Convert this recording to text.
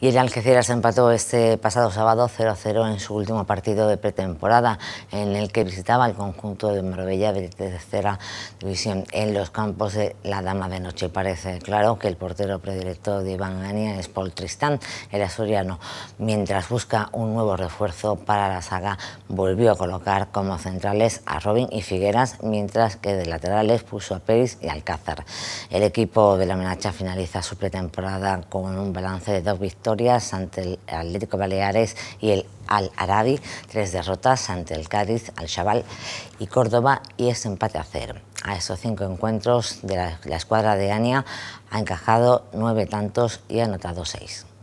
y el Algeciras empató este pasado sábado 0-0 en su último partido de pretemporada, en el que visitaba el conjunto de Marbella de tercera división en los campos de la Dama de Noche. Parece claro que el portero predilecto de Iván Gania es Paul Tristán, el asturiano, mientras busca un nuevo refuerzo para la saga, volvió a colocar como centrales a Robin y Figueras, mientras que de laterales puso a Pérez y Alcázar. El equipo de la Menacha finaliza su pretemporada con un balance de dos victorias ante el Atlético Baleares y el Al Arabi, tres derrotas ante el Cádiz, Al chaval y Córdoba y es empate a cero. A esos cinco encuentros de la, la escuadra de Ania ha encajado nueve tantos y ha anotado seis.